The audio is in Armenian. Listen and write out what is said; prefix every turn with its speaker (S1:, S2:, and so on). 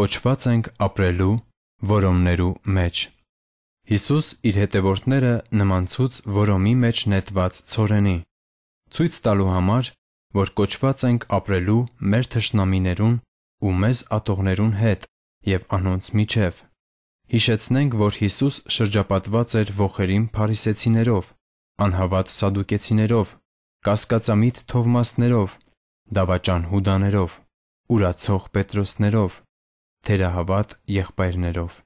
S1: կոչված ենք ապրելու որոմներու մեջ։ Հիսուս իր հետևորդները նմանցուց որոմի մեջ նետված ցորենի, ցույց տալու համար, որ կոչված ենք ապրելու մեր թշնամիներուն ու մեզ ատողներուն հետ եւ անոնց միջև։ Հիշեցնենք, որ Հիսուս շրջապատված էր ողերիմ փարիսեցիներով, անհավատ սադուկեցիներով, կասկածամիտ թովմասներով, դավաճան հուդաներով, ուրացող պետրոսներով, թերահավատ եղբայրներով